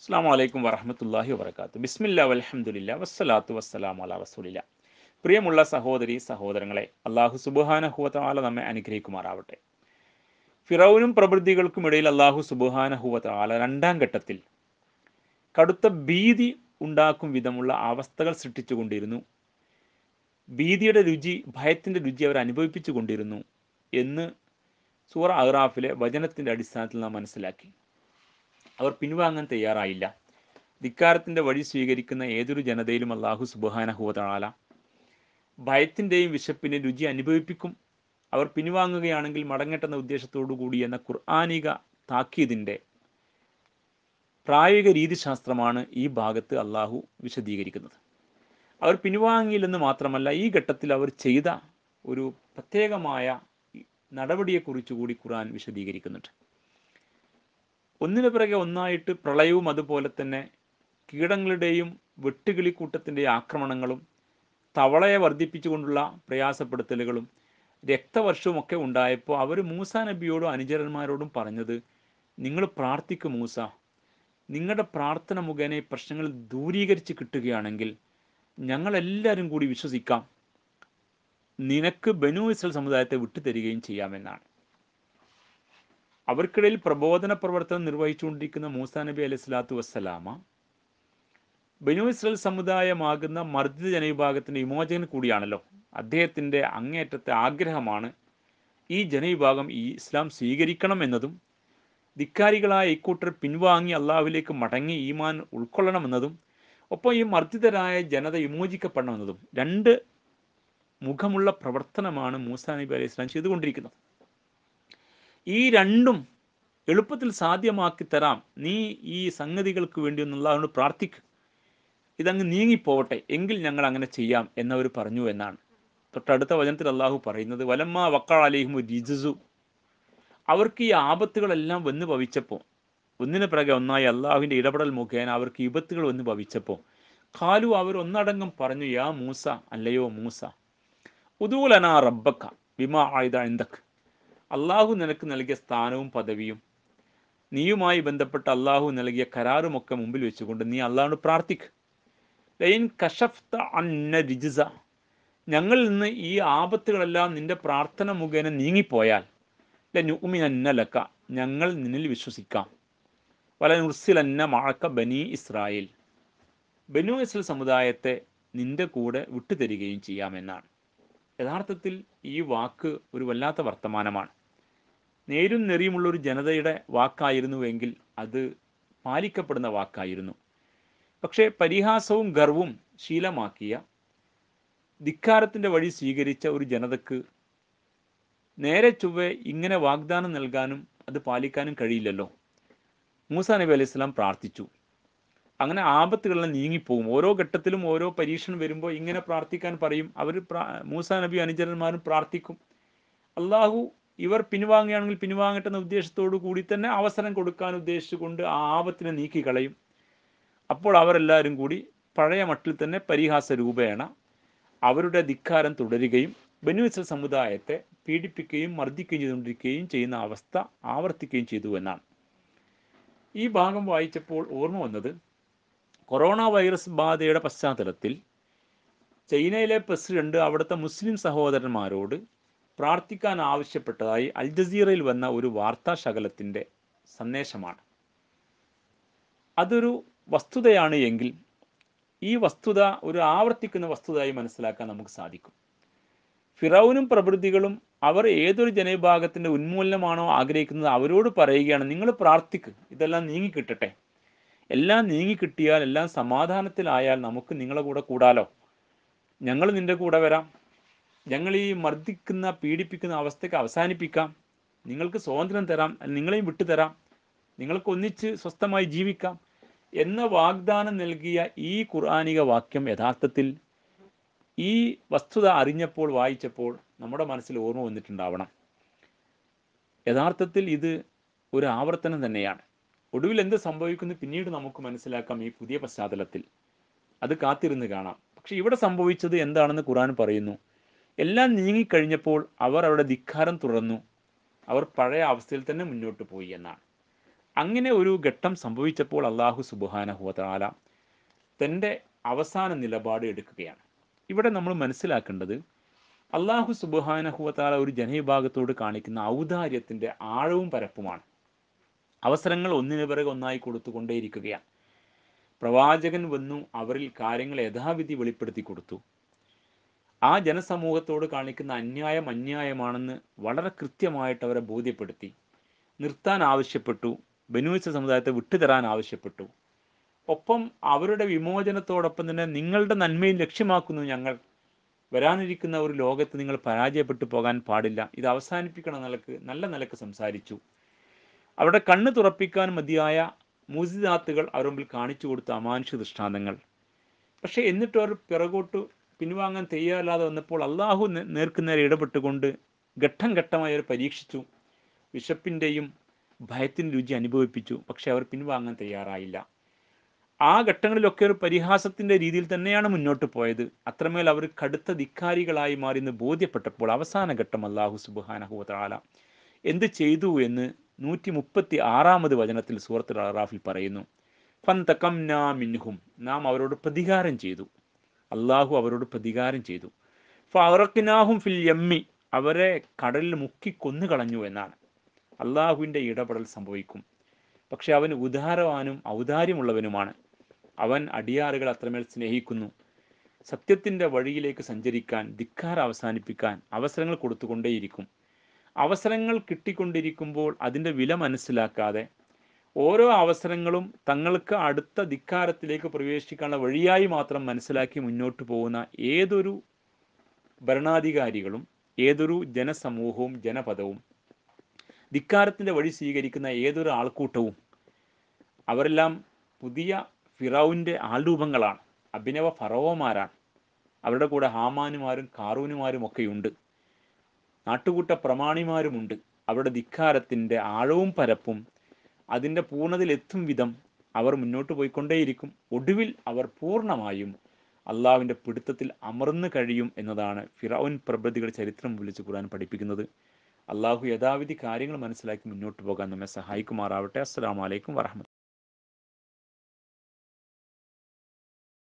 അസ്സാം വലൈക്കും വറഹമത്തല്ലാഹി വാബർക്കാത്തു ബിസ്മില്ല വലഹമുല്ല വസ്സലാത്തു വസ്സലാം അല വസൂലില്ല പ്രിയമുള്ള സഹോദരി സഹോദരങ്ങളെ അള്ളാഹു സുബുഹാനഹുവത്താല നമ്മെ അനുഗ്രഹിക്കുമാറാവട്ടെ ഫിറൌനും പ്രവൃത്തികൾക്കും ഇടയിൽ അള്ളാഹു സുബുഹാനഹുവത്താല രണ്ടാം ഘട്ടത്തിൽ കടുത്ത ഭീതി ഉണ്ടാക്കും വിധമുള്ള അവസ്ഥകൾ സൃഷ്ടിച്ചുകൊണ്ടിരുന്നു ഭീതിയുടെ രുചി ഭയത്തിൻ്റെ രുചി അവർ അനുഭവിപ്പിച്ചു കൊണ്ടിരുന്നു എന്ന് സൂറ അഹ്റാഫിലെ വചനത്തിൻ്റെ അടിസ്ഥാനത്തിൽ നാം മനസ്സിലാക്കി അവർ പിൻവാങ്ങാൻ തയ്യാറായില്ല ധിക്കാരത്തിൻ്റെ വഴി സ്വീകരിക്കുന്ന ഏതൊരു ജനതയിലും അള്ളാഹു സുബാനഹുവതാല ഭയത്തിൻ്റെയും വിശപ്പിനെ രുചി അനുഭവിപ്പിക്കും അവർ പിൻവാങ്ങുകയാണെങ്കിൽ മടങ്ങട്ടെന്ന ഉദ്ദേശത്തോടു കൂടി എന്ന ഖുർആാനിക താക്കീതിൻ്റെ പ്രായോഗിക രീതിശാസ്ത്രമാണ് ഈ ഭാഗത്ത് അള്ളാഹു വിശദീകരിക്കുന്നത് അവർ പിൻവാങ്ങിയില്ലെന്ന് മാത്രമല്ല ഈ ഘട്ടത്തിൽ അവർ ചെയ്ത ഒരു പ്രത്യേകമായ നടപടിയെക്കുറിച്ചുകൂടി കൂടി ഖുർആൻ വിശദീകരിക്കുന്നുണ്ട് ഒന്നിനു പിറകെ ഒന്നായിട്ട് പ്രളയവും അതുപോലെ തന്നെ കീടങ്ങളുടെയും വെട്ടുകിളിക്കൂട്ടത്തിൻ്റെ ആക്രമണങ്ങളും തവളയെ വർദ്ധിപ്പിച്ചുകൊണ്ടുള്ള പ്രയാസപ്പെടുത്തലുകളും രക്തവർഷവും ഒക്കെ ഉണ്ടായപ്പോൾ അവർ മൂസ നബിയോടും അനുചരന്മാരോടും പറഞ്ഞത് നിങ്ങൾ പ്രാർത്ഥിക്കും മൂസ നിങ്ങളുടെ പ്രാർത്ഥന മുഖേന ഈ പ്രശ്നങ്ങൾ ദൂരീകരിച്ച് കിട്ടുകയാണെങ്കിൽ ഞങ്ങളെല്ലാവരും കൂടി വിശ്വസിക്കാം നിനക്ക് ബനു ഇസ്രൽ സമുദായത്തെ വിട്ടുതരികയും ചെയ്യാമെന്നാണ് അവർക്കിടയിൽ പ്രബോധന പ്രവർത്തനം നിർവഹിച്ചുകൊണ്ടിരിക്കുന്ന മൂസാ നബി അലൈഹി സ്വലാത്തു വസ്സലാമ ബനു ഇസ്രൽ സമുദായമാകുന്ന മർദ്ദിത ജനവിഭാഗത്തിൻ്റെ വിമോചകൻ കൂടിയാണല്ലോ അദ്ദേഹത്തിൻ്റെ അങ്ങേറ്റത്തെ ആഗ്രഹമാണ് ഈ ജനവിഭാഗം ഈ ഇസ്ലാം സ്വീകരിക്കണം എന്നതും ധിക്കാരികളായ ഇക്കൂട്ടർ പിൻവാങ്ങി അള്ളാഹുവിലേക്ക് മടങ്ങി ഈമാൻ ഉൾക്കൊള്ളണമെന്നതും ഒപ്പം ഈ മർദ്ദിതരായ ജനത വിമോചിക്കപ്പെടണമെന്നതും രണ്ട് മുഖമുള്ള പ്രവർത്തനമാണ് മൂസാ നബി അലൈഹി ഇസ്ലാം ചെയ്തുകൊണ്ടിരിക്കുന്നത് ഈ രണ്ടും എളുപ്പത്തിൽ സാധ്യമാക്കി തരാം നീ ഈ സംഗതികൾക്ക് വേണ്ടി ഒന്നുള്ളതുകൊണ്ട് പ്രാർത്ഥിക്കും ഇതങ്ങ് നീങ്ങിപ്പോവട്ടെ എങ്കിൽ ഞങ്ങൾ അങ്ങനെ ചെയ്യാം എന്നവർ പറഞ്ഞു എന്നാണ് തൊട്ടടുത്ത വചനത്തിൽ അള്ളാഹു പറയുന്നത് വലമ്മ വക്കാൾ അലിഹിമു ജിജസു അവർക്ക് ഈ ആപത്തുകളെല്ലാം വന്ന് ഭവിച്ചപ്പോൾ ഒന്നിന് പിറകെ ഒന്നായി അള്ളാഹുവിൻ്റെ ഇടപെടൽ മുഖേന അവർക്ക് വിപത്തുകൾ വന്ന് ഭവിച്ചപ്പോൾ കാലു അവർ ഒന്നടങ്കം പറഞ്ഞു യാ മൂസ അല്ലയോ മൂസ ഉദൂലനാ റബ്ബക്ക വിമാ ആയുധ എന്തൊക്കെ അള്ളാഹു നിനക്ക് നൽകിയ സ്ഥാനവും പദവിയും നീയുമായി ബന്ധപ്പെട്ട അള്ളാഹു നൽകിയ കരാറുമൊക്കെ മുമ്പിൽ വെച്ചുകൊണ്ട് നീ അള്ളാഹോട് പ്രാർത്ഥിക്ക് ലൈൻ കഷഫ്ത അന്ന രിജിസ ഞങ്ങളിൽ നിന്ന് ഈ ആപത്തുകളെല്ലാം നിന്റെ പ്രാർത്ഥന മുഖേന നീങ്ങിപ്പോയാൽ ലന്നുമിനന്നലക്ക ഞങ്ങൾ നിന്നിൽ വിശ്വസിക്കാം വല നുർസിലന്ന മഴക്ക ബനി ഇസ്രായേൽ ബനു ഇസ്രൽ സമുദായത്തെ നിന്റെ കൂടെ വിട്ടുതരികയും ചെയ്യാമെന്നാണ് യഥാർത്ഥത്തിൽ ഈ വാക്ക് ഒരു വല്ലാത്ത വർത്തമാനമാണ് നേരും നെറിയുമുള്ള ഒരു ജനതയുടെ വാക്കായിരുന്നുവെങ്കിൽ അത് പാലിക്കപ്പെടുന്ന വാക്കായിരുന്നു പക്ഷേ പരിഹാസവും ഗർവവും ശീലമാക്കിയ ധിക്കാരത്തിൻ്റെ വഴി സ്വീകരിച്ച ഒരു ജനതക്ക് നേരെ ചൊവ്വെ ഇങ്ങനെ വാഗ്ദാനം നൽകാനും അത് പാലിക്കാനും കഴിയില്ലല്ലോ മൂസ നബി അലൈഹി സ്വലാം പ്രാർത്ഥിച്ചു അങ്ങനെ ആപത്തുകളെല്ലാം നീങ്ങിപ്പോകും ഓരോ ഘട്ടത്തിലും ഓരോ പരീക്ഷണം വരുമ്പോൾ ഇങ്ങനെ പ്രാർത്ഥിക്കാൻ പറയും അവർ മൂസ നബി അനുചരന്മാരും പ്രാർത്ഥിക്കും അള്ളാഹു ഇവർ പിൻവാങ്ങുകയാണെങ്കിൽ പിൻവാങ്ങട്ടെന്ന ഉദ്ദേശത്തോടു കൂടി തന്നെ അവസരം കൊടുക്കാൻ ഉദ്ദേശിച്ചുകൊണ്ട് ആ ആപത്തിനെ നീക്കിക്കളയും അപ്പോൾ അവരെല്ലാവരും കൂടി പഴയ മട്ടിൽ തന്നെ പരിഹാസ രൂപേണ അവരുടെ ധിക്കാരം തുടരുകയും ബനുവിസ സമുദായത്തെ പീഡിപ്പിക്കുകയും മർദ്ദിക്കുകയും ചെയ്തുകൊണ്ടിരിക്കുകയും ചെയ്യുന്ന അവസ്ഥ ആവർത്തിക്കുകയും ചെയ്തു എന്നാണ് ഈ ഭാഗം വായിച്ചപ്പോൾ ഓർമ്മ വന്നത് കൊറോണ വൈറസ് ബാധയുടെ പശ്ചാത്തലത്തിൽ ചൈനയിലെ പ്രസിഡന്റ് അവിടുത്തെ മുസ്ലിം സഹോദരന്മാരോട് പ്രാർത്ഥിക്കാൻ ആവശ്യപ്പെട്ടതായി അൽ ജസീറയിൽ വന്ന ഒരു വാർത്താ ശകലത്തിൻ്റെ സന്ദേശമാണ് അതൊരു വസ്തുതയാണ് എങ്കിൽ ഈ വസ്തുത ഒരു ആവർത്തിക്കുന്ന വസ്തുതയായി മനസ്സിലാക്കാൻ നമുക്ക് സാധിക്കും ഫിറൌനും പ്രഭൃതികളും അവർ ഏതൊരു ജനവിഭാഗത്തിൻ്റെ ഉന്മൂലനമാണോ ആഗ്രഹിക്കുന്നത് അവരോട് പറയുകയാണ് നിങ്ങൾ പ്രാർത്ഥിക്കുക ഇതെല്ലാം നീങ്ങി കിട്ടട്ടെ എല്ലാം നീങ്ങി കിട്ടിയാൽ എല്ലാം സമാധാനത്തിലായാൽ നമുക്ക് നിങ്ങളെ കൂടെ കൂടാലോ ഞങ്ങൾ നിൻ്റെ കൂടെ വരാം ഞങ്ങൾ ഈ മർദ്ദിക്കുന്ന പീഡിപ്പിക്കുന്ന അവസ്ഥയ്ക്ക് അവസാനിപ്പിക്കാം നിങ്ങൾക്ക് സ്വാതന്ത്ര്യം തരാം നിങ്ങളെയും വിട്ടുതരാം നിങ്ങൾക്ക് ഒന്നിച്ച് സ്വസ്ഥമായി ജീവിക്കാം എന്ന വാഗ്ദാനം നൽകിയ ഈ ഖുർആാനിക വാക്യം യഥാർത്ഥത്തിൽ ഈ വസ്തുത അറിഞ്ഞപ്പോൾ വായിച്ചപ്പോൾ നമ്മുടെ മനസ്സിൽ ഓർമ്മ വന്നിട്ടുണ്ടാവണം യഥാർത്ഥത്തിൽ ഇത് ഒരു ആവർത്തനം തന്നെയാണ് ഒടുവിൽ എന്ത് സംഭവിക്കുന്നു പിന്നീട് നമുക്ക് മനസ്സിലാക്കാം ഈ പുതിയ പശ്ചാത്തലത്തിൽ അത് കാത്തിരുന്ന് കാണാം പക്ഷെ ഇവിടെ സംഭവിച്ചത് എന്താണെന്ന് ഖുർആൻ പറയുന്നു എല്ലാം നീങ്ങിക്കഴിഞ്ഞപ്പോൾ അവർ അവരുടെ ധിക്കാരം തുടർന്നു അവർ പഴയ അവസ്ഥയിൽ തന്നെ മുന്നോട്ട് പോയി എന്നാണ് അങ്ങനെ ഒരു ഘട്ടം സംഭവിച്ചപ്പോൾ അള്ളാഹു സുബാനഹുവതാല തൻ്റെ അവസാന നിലപാട് എടുക്കുകയാണ് ഇവിടെ നമ്മൾ മനസ്സിലാക്കേണ്ടത് അള്ളാഹു സുബാനഹുവത്താല ഒരു ജനവിഭാഗത്തോട് കാണിക്കുന്ന ഔദാര്യത്തിൻ്റെ ആഴവും പരപ്പുമാണ് അവസരങ്ങൾ ഒന്നിനു പിറകെ ഒന്നായി കൊടുത്തുകൊണ്ടേയിരിക്കുകയാണ് പ്രവാചകൻ വന്നു അവരിൽ കാര്യങ്ങൾ യഥാവിധി വെളിപ്പെടുത്തി കൊടുത്തു ആ ജനസമൂഹത്തോട് കാണിക്കുന്ന അന്യായം അന്യായമാണെന്ന് വളരെ കൃത്യമായിട്ട് അവരെ ബോധ്യപ്പെടുത്തി നിർത്താൻ ആവശ്യപ്പെട്ടു ബനുവിച്ച സമുദായത്തെ വിട്ടുതരാൻ ആവശ്യപ്പെട്ടു ഒപ്പം അവരുടെ വിമോചനത്തോടൊപ്പം തന്നെ നിങ്ങളുടെ നന്മയും ലക്ഷ്യമാക്കുന്നു ഞങ്ങൾ വരാനിരിക്കുന്ന ഒരു ലോകത്ത് നിങ്ങൾ പരാജയപ്പെട്ടു പോകാൻ പാടില്ല ഇത് അവസാനിപ്പിക്കണം നിലക്ക് നല്ല നിലക്ക് സംസാരിച്ചു അവരുടെ കണ്ണ് തുറപ്പിക്കാൻ മതിയായ മൂസിദാത്തുകൾ അവരുമ്പിൽ കാണിച്ചു കൊടുത്ത അമാനുഷ ദൃഷ്ടാന്തങ്ങൾ പക്ഷേ എന്നിട്ട് അവർ പിറകോട്ട് പിൻവാങ്ങാൻ തയ്യാറല്ലാതെ വന്നപ്പോൾ അള്ളാഹു നേർക്കുനേരെ ഇടപെട്ടുകൊണ്ട് ഘട്ടം ഘട്ടമായി അവർ പരീക്ഷിച്ചു വിശപ്പിൻ്റെയും ഭയത്തിൻ്റെ രുചി അനുഭവിപ്പിച്ചു പക്ഷെ അവർ പിൻവാങ്ങാൻ തയ്യാറായില്ല ആ ഘട്ടങ്ങളിലൊക്കെ ഒരു പരിഹാസത്തിൻ്റെ രീതിയിൽ തന്നെയാണ് മുന്നോട്ട് പോയത് അത്രമേൽ അവർ കടുത്ത ധിക്കാരികളായി മാറി എന്ന് ബോധ്യപ്പെട്ടപ്പോൾ അവസാന ഘട്ടം അള്ളാഹു സുബാനഹു താല എന്ത് ചെയ്തു എന്ന് നൂറ്റി മുപ്പത്തി ആറാമത് വചനത്തിൽ സൂറത്തുൽ അറാഫിൽ പറയുന്നു ഫന്തകം നാം അവരോട് പ്രതികാരം ചെയ്തു അള്ളാഹു അവരോട് പ്രതികാരം ചെയ്തു ഫറക്കിനാഹും ഫിൽ യമ്മി അവരെ കടലിൽ മുക്കി കൊന്നു കളഞ്ഞു എന്നാണ് അള്ളാഹുവിൻ്റെ ഇടപെടൽ സംഭവിക്കും പക്ഷെ അവൻ ഉദാരവാനും ഔദാര്യമുള്ളവനുമാണ് അവൻ അടിയാറുകൾ അത്രമേൽ സ്നേഹിക്കുന്നു സത്യത്തിൻ്റെ വഴിയിലേക്ക് സഞ്ചരിക്കാൻ ധിക്കാർ അവസാനിപ്പിക്കാൻ അവസരങ്ങൾ കൊടുത്തുകൊണ്ടേയിരിക്കും അവസരങ്ങൾ കിട്ടിക്കൊണ്ടിരിക്കുമ്പോൾ അതിൻ്റെ വില മനസ്സിലാക്കാതെ ഓരോ അവസരങ്ങളും തങ്ങൾക്ക് അടുത്ത ധിക്കാരത്തിലേക്ക് പ്രവേശിക്കാനുള്ള വഴിയായി മാത്രം മനസ്സിലാക്കി മുന്നോട്ട് പോകുന്ന ഏതൊരു ഭരണാധികാരികളും ഏതൊരു ജനസമൂഹവും ജനപദവും ധിക്കാരത്തിൻ്റെ വഴി സ്വീകരിക്കുന്ന ഏതൊരു ആൾക്കൂട്ടവും അവരെല്ലാം പുതിയ ഫിറൌവിൻ്റെ ആൾരൂപങ്ങളാണ് അഭിനവ ഫറോവമാരാണ് അവരുടെ കൂടെ ഹാമാനുമാരും കാറൂനുമാരും ഒക്കെയുണ്ട് നാട്ടുകൂട്ട പ്രമാണിമാരുമുണ്ട് അവരുടെ ധിക്കാരത്തിൻ്റെ ആഴവും പരപ്പും അതിൻ്റെ പൂർണ്ണതയിലെത്തും വിധം അവർ മുന്നോട്ട് പോയിക്കൊണ്ടേയിരിക്കും ഒടുവിൽ അവർ പൂർണ്ണമായും അള്ളാവിൻ്റെ പിടുത്തത്തിൽ അമർന്നു കഴിയും എന്നതാണ് ഫിറോൻ പ്രഭൃതികൾ ചരിത്രം വിളിച്ച് ഖുർആൻ പഠിപ്പിക്കുന്നത് അള്ളാഹു യഥാവിധി കാര്യങ്ങൾ മനസ്സിലാക്കി മുന്നോട്ട് പോകാൻ നമ്മെ സഹായിക്കുമാറാവട്ടെ അസ്സാം വലൈക്കും വരഹമ